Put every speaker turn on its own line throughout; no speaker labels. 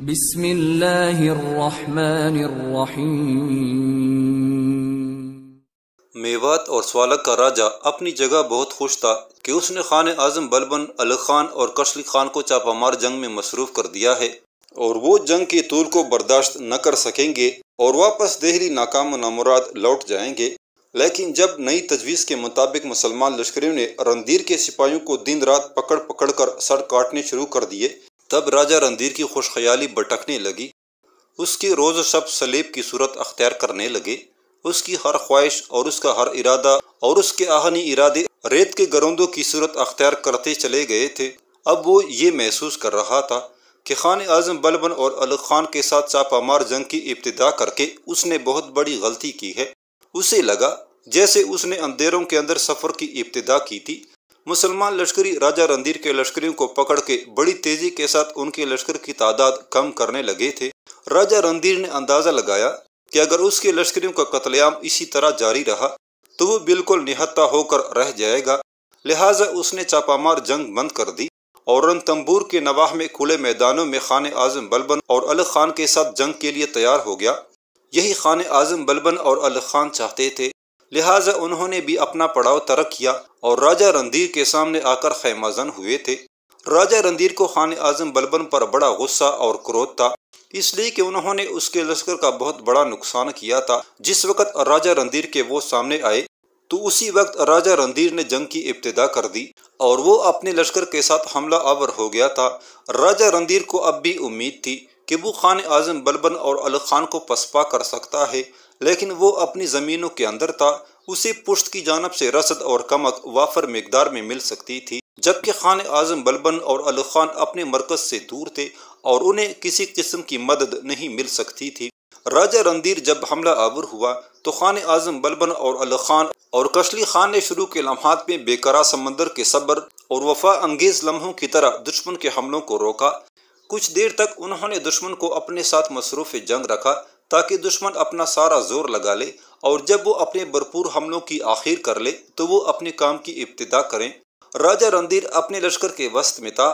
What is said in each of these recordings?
मेवात और स्वालक का राजा अपनी जगह बहुत खुश था कि उसने खान आजम बलबन अल खान और कशली खान को चापामार जंग में मसरूफ कर दिया है और वो जंग की तूल को बर्दाश्त न कर सकेंगे और वापस देहरी नाकाम नामुराद लौट जाएंगे लेकिन जब नई तजवीज़ के मुताबिक मुसलमान लश्करियों ने रणधीर के सिपाहियों को दिन रात पकड़ पकड़ कर सर काटने शुरू कर दिए तब राजा रणधीर की खुशख्याली भटकने लगी उसके रोज़ शब सलेब की सूरत अख्तियार करने लगे उसकी हर ख्वाहिश और उसका हर इरादा और उसके आहनी इरादे रेत के गरोंदों की सूरत अख्तियार करते चले गए थे अब वो ये महसूस कर रहा था कि खान आजम बलबन और अल खान के साथ चापामार जंग की इब्तदा करके उसने बहुत बड़ी गलती की है उसे लगा जैसे उसने अंधेरों के अंदर सफ़र की इब्तदा की थी मुसलमान लश्करी राजा रणधीर के लश्करियों को पकड़ के बड़ी तेजी के साथ उनके लश्कर की तादाद कम करने लगे थे राजा रणधीर ने अंदाजा लगाया कि अगर उसके लश्करियों का कतलेआम इसी तरह जारी रहा तो वो बिल्कुल निहत्ता होकर रह जाएगा लिहाजा उसने चापामार जंग बंद कर दी और तंबूर के नवाह में खुले मैदानों में खान आजम बलबन और अल खान के साथ जंग के लिए तैयार हो गया यही खान आजम बलबन और अल खान चाहते थे लिहाजा उन्होंने भी अपना पड़ाव तरक किया और राजा रणधीर के सामने आकर खैमाजन हुए थे राजा रणधीर को खान आजम बलबन पर बड़ा गुस्सा और क्रोध था इसलिए कि उन्होंने उसके लश्कर का बहुत बड़ा नुकसान किया था जिस वक्त राजा रणधीर के वो सामने आए तो उसी वक्त राजा रणधीर ने जंग की इब्तदा कर दी और वो अपने लश्कर के साथ हमला आवर हो गया था राजा रणधीर को अब भी उम्मीद थी कि वो खान आजम बलबन और अल खान को पसपा कर सकता है लेकिन वो अपनी ज़मीनों के अंदर था उसे पुश्त की जानब से रसद और कमक वाफर मकदार में मिल सकती थी जबकि खान आजम बलबन और अल खान अपने मरकज से दूर थे और उन्हें किसी किस्म की मदद नहीं मिल सकती थी राजा रणधीर जब हमला आवर हुआ तो खान आजम बलबन और अल खान और कशली खान ने शुरू के लम्हात में बेकरा समंदर के सब्र और वफा अंगेज लम्हों की तरह दुश्मन के हमलों को रोका कुछ देर तक उन्होंने दुश्मन को अपने साथ मसरूफ जंग रखा ताकि दुश्मन अपना सारा जोर लगा ले और जब वो अपने भरपूर हमलों की आखिर कर ले तो वो अपने काम की इब्तदा करें राजा रणधीर अपने लश्कर के वस्त में था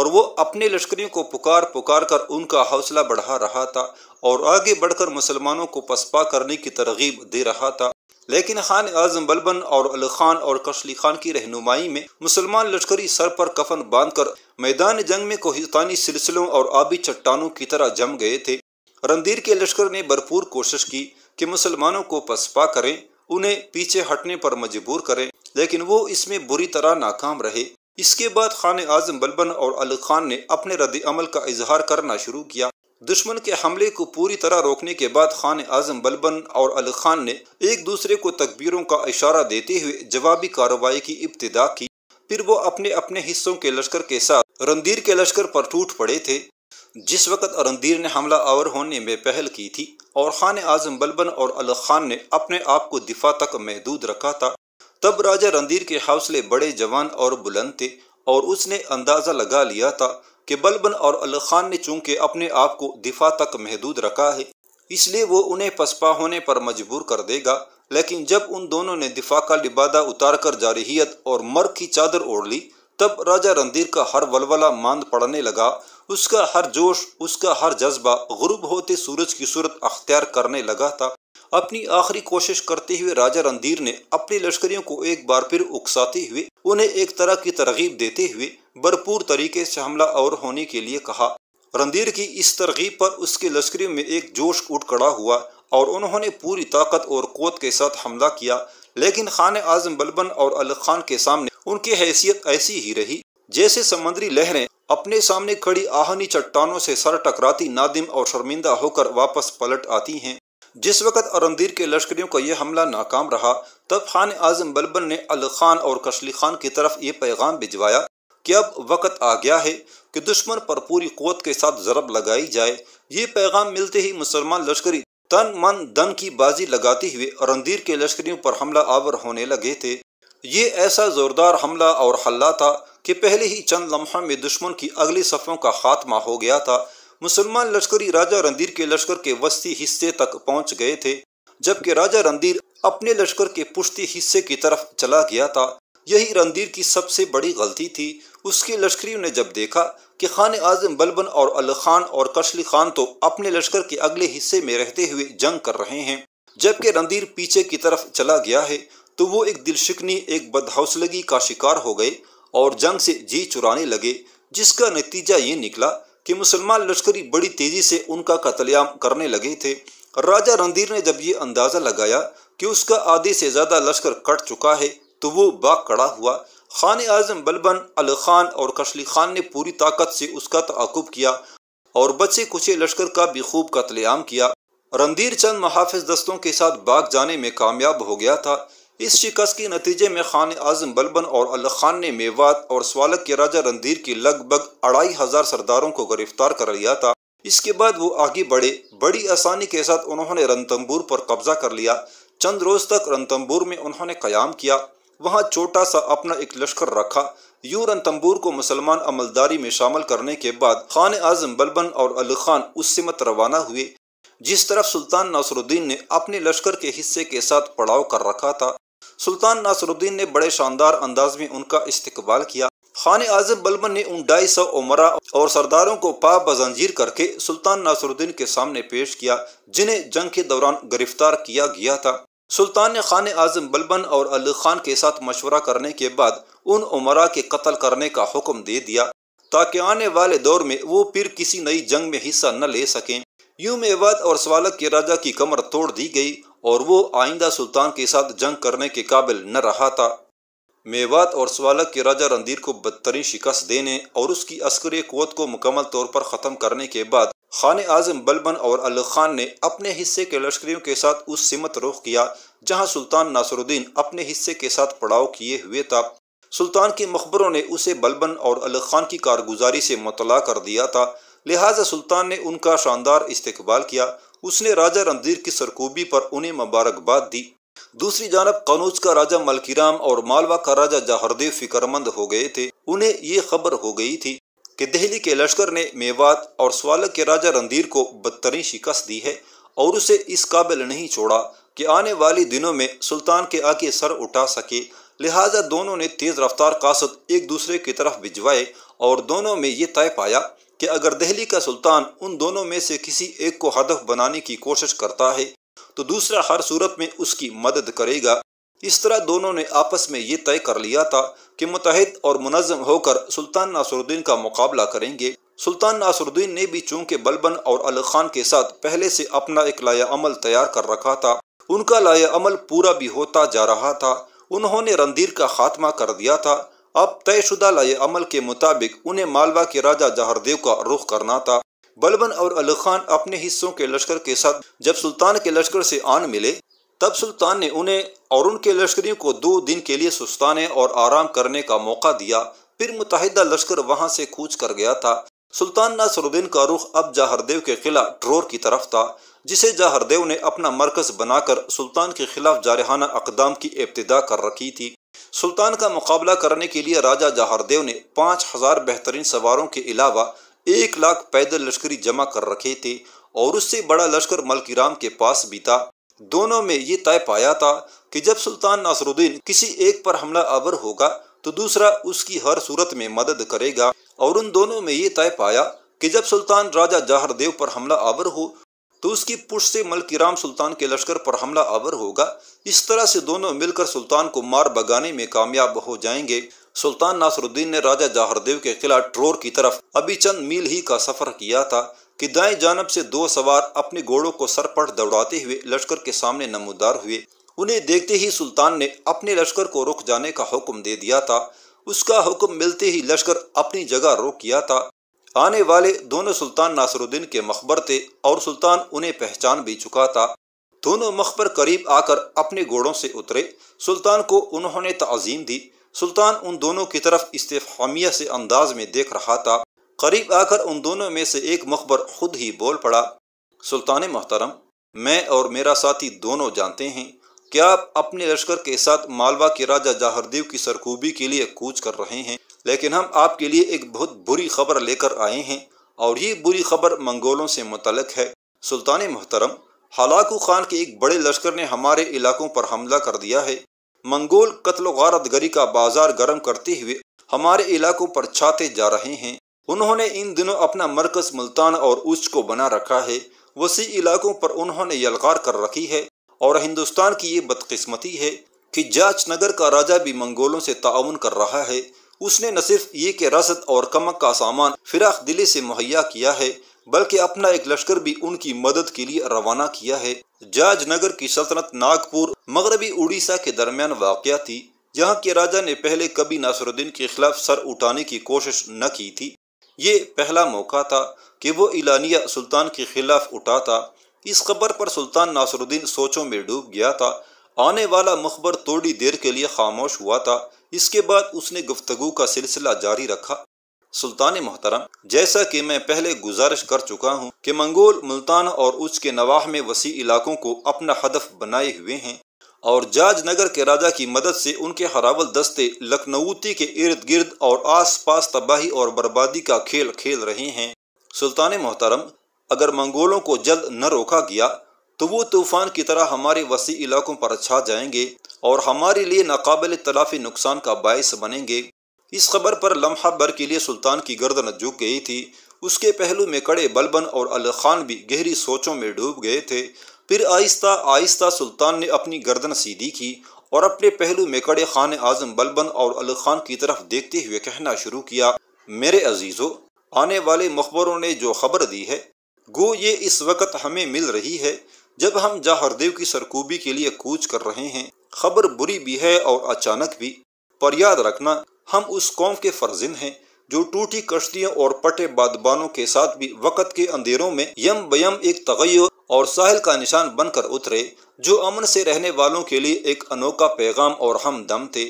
और वो अपने लश्करियों को पुकार पुकार कर उनका हौसला बढ़ा रहा था और आगे बढ़कर मुसलमानों को पसपा करने की तरगीब दे रहा था लेकिन खान आजम बलबन और अल खान और कशली खान की रहनुमाई में मुसलमान लश्करी सर पर कफन बांधकर मैदान जंग में कोहिस्तानी सिलसिलों और आबी चट्टानों की तरह जम गए थे रणधीर के लश्कर ने भरपूर कोशिश की कि मुसलमानों को पसपा करें उन्हें पीछे हटने पर मजबूर करें लेकिन वो इसमें बुरी तरह नाकाम रहे इसके बाद खान आजम बलबन और अल खान ने अपने रद्द अमल का इजहार करना शुरू किया दुश्मन के हमले को पूरी तरह रोकने के बाद खान आजम बलबन और अल खान ने एक दूसरे को तकबीरों का इशारा देते हुए जवाबी कार्रवाई की इब्तदा की फिर वो अपने अपने हिस्सों के लश्कर के साथ रणधीर के लश्कर पर टूट पड़े थे जिस वक्त अरंदीर ने हमला आवर होने में पहल की थी और खान आजम बलबन और अल खान ने अपने आप को दिफा तक महदूद रखा था तब राजा रणधीर के हौसले बड़े जवान और बुलंद थे और उसने अंदाज़ा लगा लिया था कि बलबन और अल खान ने चूंकि अपने आप को दिफा तक महदूद रखा है इसलिए वो उन्हें पसपा होने पर मजबूर कर देगा लेकिन जब उन दोनों ने दिफा का लिबादा उतार कर जारहीत और मर्ग की चादर ओढ़ ली तब राजा रणधीर का हर वलवला मांद पड़ने लगा उसका हर जोश उसका हर जज्बा गुरुब होते सूरज की सूरत अख्तियार करने लगा था अपनी आखिरी कोशिश करते हुए राजा रणधीर ने अपने लश्करियों को एक बार फिर उकसाते हुए उन्हें एक तरह की तरगीब देते हुए भरपूर तरीके से हमला और होने के लिए कहा रणधीर की इस तरगीब पर उसके लश्करियों में एक जोश उठ खड़ा हुआ और उन्होंने पूरी ताकत और कोत के साथ हमला किया लेकिन खान आजम बलबन और अल खान के सामने उनकी हैसियत ऐसी ही रही जैसे समुद्री लहरें अपने सामने खड़ी आहनी चट्टानों से सर टकराती नादिम और शर्मिंदा होकर वापस पलट आती हैं जिस वक्त अरंदीर के लश्करियों का यह हमला नाकाम रहा तब खान आजम बलबन ने अल खान और कशली खान की तरफ ये पैगाम भिजवाया कि अब वक्त आ गया है कि दुश्मन पर पूरी क़वत के साथ जरब लगाई जाए ये पैगाम मिलते ही मुसलमान लश्करी तन मन धन की बाजी लगाते हुए अरंदीर के लश्करियों पर हमला आवर होने लगे थे ये ऐसा ज़ोरदार हमला और हल्ला था कि पहले ही चंद लम्हों में दुश्मन की अगली सफ़ों का खात्मा हो गया था मुसलमान लश्करी राजा रणधीर के लश्कर के वस्ती हिस्से तक पहुंच गए थे जबकि राजा रणधीर अपने लश्कर के पुश्ती हिस्से की तरफ चला गया था यही रणधीर की सबसे बड़ी गलती थी उसके लश्करियों ने जब देखा कि खान आजम बलबन और अल खान और कशली खान तो अपने लश्कर के अगले हिस्से में रहते हुए जंग कर रहे हैं जबकि रणधीर पीछे की तरफ चला गया है तो वो एक दिलशिकनी एक बदहौसलगी का शिकार हो गए और जंग से जी चुराने लगे जिसका नतीजा ये निकला कि मुसलमान लश्करी बड़ी तेजी से उनका कतलेआम करने लगे थे राजा रणधीर ने जब ये अंदाज़ा लगाया कि उसका आधे से ज़्यादा लश्कर कट चुका है तो वो बाग कड़ा हुआ खान आजम बलबन अल खान और कशली खान ने पूरी ताकत से उसका तकुब किया और बचे कुचे लश्कर का भी खूब कतलेआम किया रणधीर चंद महाफिज दस्तों के साथ बाग जाने में कामयाब हो गया था इस शिकस्त के नतीजे में खान आजम बलबन और अल खान ने मेवात और स्वालक के राजा रणधीर की लगभग अढ़ाई हजार सरदारों को गिरफ्तार कर लिया था इसके बाद वो आगे बढ़े बड़ी आसानी के साथ उन्होंने रणतंबूर पर कब्जा कर लिया चंद रोज तक रणतंबूर में उन्होंने क्याम किया वहाँ छोटा सा अपना एक लश्कर रखा यूं रणतंबूर को मुसलमान अमलदारी में शामिल करने के बाद खान आजम बलबन और अल खान उस सिमत रवाना हुए जिस तरफ सुल्तान नसरुद्दीन ने अपने लश्कर के हिस्से के साथ पड़ाव कर रखा था सुल्तान नासरुद्दीन ने बड़े शानदार अंदाज में उनका इस्तकबाल किया खान आजम बलबन ने उन ढाई सौ उमरा और सरदारों को पाप बजंजीर करके सुल्तान नासरुद्दीन के सामने पेश किया जिन्हें जंग के दौरान गिरफ्तार किया गया था सुल्तान ने खान आजम बलबन और अली खान के साथ मशवरा करने के बाद उन उमरा के कत्ल करने का हुक्म दे दिया ताकि आने वाले दौर में वो फिर किसी नई जंग में हिस्सा न ले सकें यूं मेवाद और सवालक के राजा की कमर तोड़ दी गई और वो आइंदा सुल्तान के साथ जंग करने के काबिल न रहा था मेवात और स्वालक के राजा रणधीर को बदतरीन शिकस्त देने और उसकी अस्करी कोत को मुकम्मल तौर पर ख़त्म करने के बाद खान आजम बलबन और अल खान ने अपने हिस्से के लश्करियों के साथ उस सिमत रुख किया जहां सुल्तान नासरुद्दीन अपने हिस्से के साथ पड़ाव किए हुए था सुल्तान के मकबरों ने उसे बलबन और अल खान की कारगुजारी से मुतला कर दिया था लिहाजा सुल्तान ने उनका शानदार इस्तकबाल किया उसने राजा रणधीर की सरकूबी पर उन्हें मुबारकबाद दी दूसरी जानब कनौज का राजा मलकीराम और मालवा का राजा जहरदेव फिक्रमंद हो गए थे उन्हें ये खबर हो गई थी कि दिल्ली के लश्कर ने मेवात और स्वालक के राजा रणधीर को बदतरीन शिकस्त दी है और उसे इस काबिल नहीं छोड़ा कि आने वाले दिनों में सुल्तान के आगे सर उठा सके लिहाजा दोनों ने तेज रफ्तार कासत एक दूसरे की तरफ भिजवाए और दोनों में ये तय पाया कि अगर दिल्ली का सुल्तान उन दोनों में से किसी एक को हदफ बनाने की कोशिश करता है तो दूसरा हर सूरत में उसकी मदद करेगा इस तरह दोनों ने आपस में ये तय कर लिया था कि मुतहद और मुनजम होकर सुल्तान नासुरुद्दीन का मुकाबला करेंगे सुल्तान नासुरुद्दीन ने भी चूंकि बलबन और अल खान के साथ पहले से अपना एक लाया अमल तैयार कर रखा था उनका लाया अमल पूरा भी होता जा रहा था उन्होंने रणधीर का खात्मा कर दिया था अब तयशुदा लाए अमल के मुताबिक उन्हें मालवा के राजा जहरदेव का रुख करना था बलबन और अली खान अपने हिस्सों के लश्कर के साथ जब सुल्तान के लश्कर से आन मिले तब सुल्तान ने उन्हें और उनके लश्करियों को दो दिन के लिए सुस्ताने और आराम करने का मौका दिया फिर मुतहदा लश्कर वहां से कूच कर गया था सुल्तान नासरुद्दीन का रुख अब जहरदेव के किला ड्रोर की तरफ था जिसे जाहरदेव ने अपना मरकज बनाकर सुल्तान के खिलाफ जारहाना अकदाम की इब्तदा कर रखी थी सुल्तान का मुकाबला करने के लिए राजा जहारदेव ने पाँच हजार बेहतरीन सवारों के अलावा एक लाख पैदल लश्करी जमा कर रखे थे और उससे बड़ा लश्कर मलकीराम के पास भी था दोनों में ये तय पाया था कि जब सुल्तान नासरुद्दीन किसी एक पर हमला आवर होगा तो दूसरा उसकी हर सूरत में मदद करेगा और उन दोनों में ये तय पाया कि जब सुल्तान राजा जहरदेव पर हमला आवर हो तो उसकी पुष्ट से मलकीराम सुल्तान के लश्कर पर हमला आवर होगा इस तरह से दोनों मिलकर सुल्तान को मार बगाने में कामयाब हो जाएंगे सुल्तान नासरुद्दीन ने राजा जाहरदेव के खिलाफ ट्रोर की तरफ अभी चंद मील ही का सफर किया था कि दाएं जानब से दो सवार अपने घोड़ों को सरपट दौड़ाते हुए लश्कर के सामने नमोदार हुए उन्हें देखते ही सुल्तान ने अपने लश्कर को रुक जाने का हुक्म दे दिया था उसका हुक्म मिलते ही लश्कर अपनी जगह रोक किया था आने वाले दोनों सुल्तान नासरुद्दीन के मकबर थे और सुल्तान उन्हें पहचान भी चुका था दोनों मकबर करीब आकर अपने घोड़ों से उतरे सुल्तान को उन्होंने तज़ीम दी सुल्तान उन दोनों की तरफ इस्तेफामिया से अंदाज में देख रहा था करीब आकर उन दोनों में से एक मकबर खुद ही बोल पड़ा सुल्तान मोहतरम मैं और मेरा साथी दोनों जानते हैं क्या आप अपने लश्कर के साथ मालवा के राजा जाहरदेव की सरकूबी के लिए कूच कर रहे हैं लेकिन हम आपके लिए एक बहुत बुरी खबर लेकर आए हैं और ये बुरी खबर मंगोलों से मुतलक है सुल्तान मोहतरम हलाकू खान के एक बड़े लश्कर ने हमारे इलाकों पर हमला कर दिया है मंगोल कत्ल गारत गरी का बाजार गर्म करते हुए हमारे इलाकों पर छाते जा रहे हैं उन्होंने इन दिनों अपना मरकज मुल्तान और उच्च को बना रखा है वसी इलाकों पर उन्होंने यलगार कर रखी है और हिंदुस्तान की ये बदकिस्मती है कि जाच नगर का राजा भी मंगोलों से ताउन कर रहा है उसने न सिर्फ ये कि रसद और कमक का सामान फिराक दिले से मुहैया किया है बल्कि अपना एक लश्कर भी उनकी मदद के लिए रवाना किया है जाज नगर की सल्तनत नागपुर मगरबी उड़ीसा के दरमियान वाक़ थी जहाँ के राजा ने पहले कभी नासरुद्दीन के खिलाफ सर उठाने की कोशिश न की थी ये पहला मौका था कि वो इलानिया सुल्तान के खिलाफ उठा था इस खबर पर सुल्तान नासरुद्दीन सोचों में डूब गया था आने वाला मुखबर थोड़ी देर के लिए खामोश हुआ था इसके बाद उसने गुफ्तगु का सिलसिला जारी रखा सुल्तान मोहतरम जैसा कि मैं पहले गुजारिश कर चुका हूँ कि मंगोल मुल्तान और उसके नवाह में वसी इलाकों को अपना हदफ बनाए हुए हैं और जाज नगर के राजा की मदद से उनके हरावल दस्ते लखनऊती के इर्द गिर्द और आस पास तबाही और बर्बादी का खेल खेल रहे हैं सुल्तान मोहतरम अगर मंगोलों को जल्द न रोका गया तो वो तूफान की तरह हमारे वसी इलाकों पर छा जाएंगे और हमारे लिए नाकबिल तलाफी नुकसान का बायस बनेंगे इस खबर पर लम्हा भर के लिए सुल्तान की गर्दन झुक गई थी उसके पहलू में कड़े बलबन और अल खान भी गहरी सोचों में डूब गए थे फिर आहिस्ता आहिस्ता सुल्तान ने अपनी गर्दन सीधी की और अपने पहलू में कड़े खान आजम बलबन और अल खान की तरफ देखते हुए कहना शुरू किया मेरे अजीज़ों आने वाले मखबरों ने जो खबर दी है गो ये इस वक्त हमें मिल रही है जब हम जाहरदेव की सरकूबी के लिए कूच कर रहे हैं खबर बुरी भी है और अचानक भी पर याद रखना हम उस कौम के फर्जिन हैं जो टूटी कश्तियों और पटे बादबानों के साथ भी वक़्त के अंधेरों में यम बयम एक तगै और साहिल का निशान बनकर उतरे जो अमन से रहने वालों के लिए एक अनोखा पैगाम और हम दम थे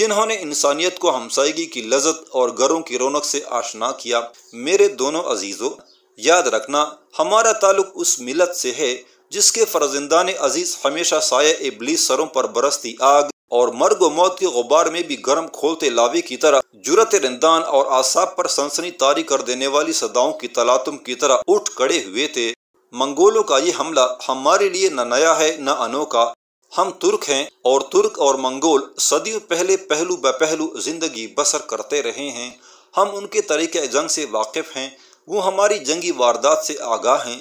जिन्होंने इंसानियत को हमसायगी की लजत और घरों की रौनक से आशना किया मेरे दोनों अजीज़ों याद रखना हमारा ताल्लुक उस मिलत से है जिसके ने अजीज हमेशा साय इबली सरों पर बरसती आग और मर्ग मौत के गुब्बार में भी गर्म खोलते लावे की तरह जुरत रिंदान और आसाब पर सनसनी तारी कर देने वाली सदाओं की तलातुम की तरह उठ खड़े हुए थे मंगोलों का ये हमला हमारे लिए न नया है न अनोखा हम तुर्क हैं और तुर्क और मंगोल सदियों पहले पहलू ब पहलू जिंदगी बसर करते रहे हैं हम उनके तरीके जंग से वाकिफ़ हैं वो हमारी जंगी वारदात से आगाह हैं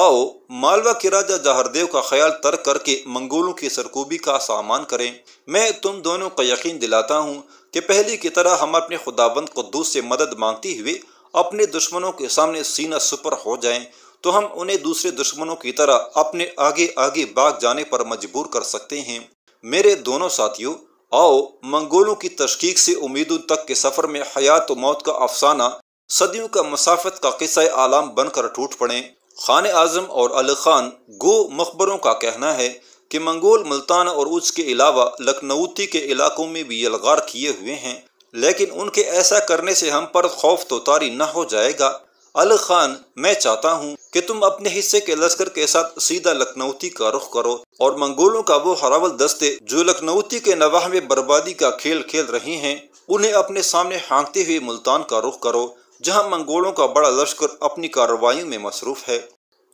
आओ मालवा के राजा जहरदेव का ख्याल तर करके मंगोलों की सरकूबी का सामान करें मैं तुम दोनों का यकीन दिलाता हूँ कि पहले की तरह हम अपने खुदाबंद कद्दूस से मदद मांगते हुए अपने दुश्मनों के सामने सीना सुपर हो जाएं तो हम उन्हें दूसरे दुश्मनों की तरह अपने आगे आगे भाग जाने पर मजबूर कर सकते हैं मेरे दोनों साथियों आओ मंगोलों की तशकीक से उम्मीदों तक के सफर में हयात मौत का अफसाना सदियों का मसाफत का किस्सा आलाम बनकर टूट पड़े खान आजम और अल खान गो मकबरों का कहना है कि मंगोल मुल्तान और उसके अलावा लखनऊती के इलाकों में भी यलगार किए हुए हैं लेकिन उनके ऐसा करने से हम पर खौफ तो तारी न हो जाएगा अल खान मैं चाहता हूँ कि तुम अपने हिस्से के लश्कर के साथ सीधा लखनऊती का रुख करो और मंगोलों का वो हरावल दस्ते जो लखनऊती के नवाह में बर्बादी का खेल खेल रहे हैं उन्हें अपने सामने हाँकते हुए मुल्तान का रुख करो जहां मंगोलों का बड़ा लश्कर अपनी कार्रवाई में मसरूफ है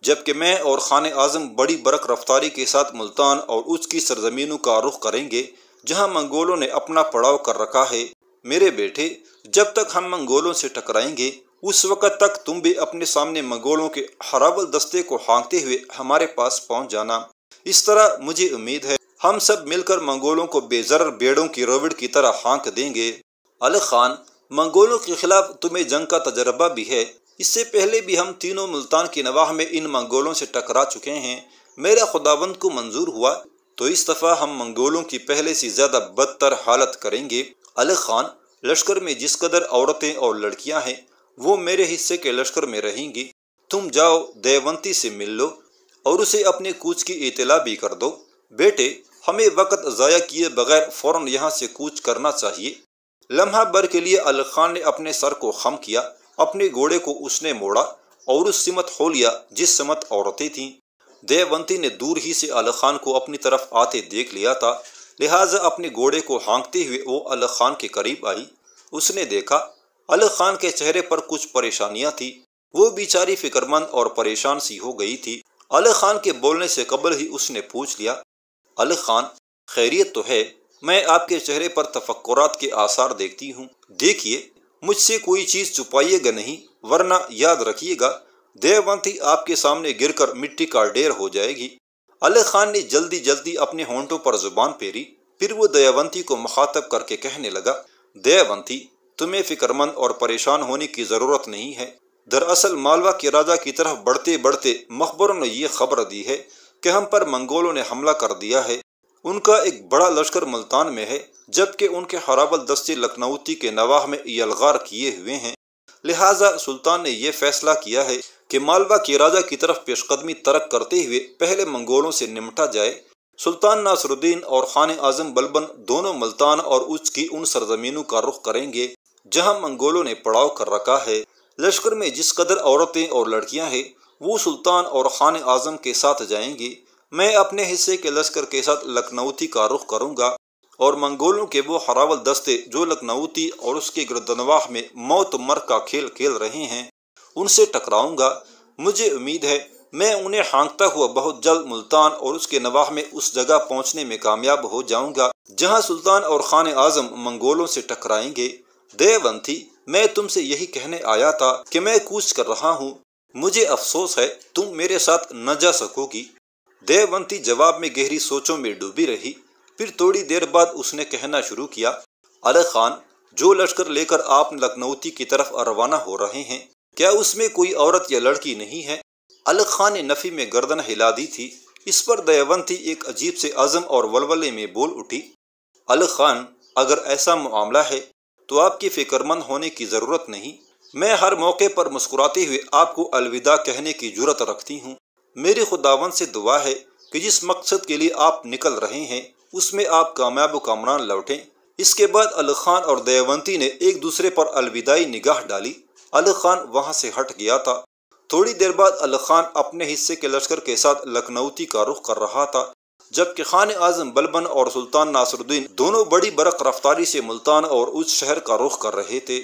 जबकि मैं और खान आजम बड़ी बरक रफ्तारी के साथ मुल्तान और उसकी सरजमीनों का रुख करेंगे जहां मंगोलों ने अपना पड़ाव कर रखा है मेरे बेटे जब तक हम मंगोलों से टकराएंगे उस वक़्त तक तुम भी अपने सामने मंगोलों के हरावल दस्ते को हाँकते हुए हमारे पास पहुँच जाना इस तरह मुझे उम्मीद है हम सब मिलकर मंगोलों को बेजर बेड़ों की रोविड की तरह हाँक देंगे अल खान मंगोलों के खिलाफ तुम्हें जंग का तजर्बा भी है इससे पहले भी हम तीनों मुल्तान की नवाह में इन मंगोलों से टकरा चुके हैं मेरा खुदाबंद को मंजूर हुआ तो इस दफ़ा हम मंगोलों की पहले से ज़्यादा बदतर हालत करेंगे अल खान लश्कर में जिस कदर औरतें और लड़कियां हैं वो मेरे हिस्से के लश्कर में रहेंगी तुम जाओ देवंती से मिल लो और उसे अपने कूच की इतला भी कर दो बेटे हमें वक्त ज़ाया किए बगैर फौरन यहाँ से कूच करना चाहिए लम्हा भर के लिए अल खान ने अपने सर को खम किया अपने घोड़े को उसने मोड़ा और उस सिमत हो लिया जिस समत औरतें थीं देवंती ने दूर ही से अल खान को अपनी तरफ आते देख लिया था लिहाजा अपने घोड़े को हाँकते हुए वो अल खान के करीब आई उसने देखा अल खान के चेहरे पर कुछ परेशानियां थी वो बेचारी फिक्रमंद और परेशान सी हो गई थी अल खान के बोलने से कबल ही उसने पूछ लिया अल खान खैरियत तो है मैं आपके चेहरे पर तफक्रात के आसार देखती हूँ देखिए मुझसे कोई चीज़ छुपाइएगा नहीं वरना याद रखिएगा देववंती आपके सामने गिरकर मिट्टी का ढेर हो जाएगी अली खान ने जल्दी जल्दी अपने होंठों पर जुबान फेरी फिर वो दयावंती को मुखातब करके कहने लगा दयावंती तुम्हें फिक्रमंद और परेशान होने की ज़रूरत नहीं है दरअसल मालवा के राजा की तरफ बढ़ते बढ़ते मकबरों ने ये खबर दी है कि हम पर मंगोलों ने हमला कर दिया है उनका एक बड़ा लश्कर मुल्तान में है जबकि उनके हराबल दस्ते लखनऊती के नवाह में यलगार किए हुए हैं लिहाजा सुल्तान ने यह फैसला किया है कि मालवा के राजा की तरफ पेशकदमी तरक करते हुए पहले मंगोलों से निमटा जाए सुल्तान नासरुद्दीन और खान आजम बलबन दोनों मुल्तान और उसकी उन सरजमीनों का रुख करेंगे जहां मंगोलों ने पड़ाव कर रखा है लश्कर में जिस कदर औरतें और लड़कियां हैं वो सुल्तान और खान आजम के साथ जाएंगी मैं अपने हिस्से के लश्कर के साथ लखनऊती का रुख करूंगा और मंगोलों के वो हरावल दस्ते जो लखनऊती और उसके गर्दनवाह में मौत मर का खेल खेल रहे हैं उनसे टकराऊंगा मुझे उम्मीद है मैं उन्हें हांकता हुआ बहुत जल्द मुल्तान और उसके नवाह में उस जगह पहुंचने में कामयाब हो जाऊंगा जहां सुल्तान और खान आजम मंगोलों से टकराएंगे देवंथी मैं तुमसे यही कहने आया था कि मैं कूच कर रहा हूँ मुझे अफसोस है तुम मेरे साथ न जा सकोगी देववंती जवाब में गहरी सोचों में डूबी रही फिर थोड़ी देर बाद उसने कहना शुरू किया अले खान जो लश्कर लेकर आप लखनऊती की तरफ रवाना हो रहे हैं क्या उसमें कोई औरत या लड़की नहीं है अल खान ने नफ़ी में गर्दन हिला दी थी इस पर दयावंती एक अजीब से अज़म और वलवले में बोल उठी अल खान अगर ऐसा मामला है तो आपकी फ़िक्रमंद होने की ज़रूरत नहीं मैं हर मौके पर मुस्कुराते हुए आपको अलविदा कहने की जरूरत रखती हूँ मेरे खुदावन से दुआ है कि जिस मकसद के लिए आप निकल रहे हैं उसमें आप कामयाब कामरान लौटें इसके बाद अल खान और दयावंती ने एक दूसरे पर अलविदाई निगाह डाली अल खान वहाँ से हट गया था थोड़ी देर बाद अल खान अपने हिस्से के लश्कर के साथ लखनऊती का रुख कर रहा था जबकि खान आजम बलबन और सुल्तान नासरुद्दीन दोनों बड़ी बरक रफ्तारी से मुल्तान और उस शहर का रुख कर रहे थे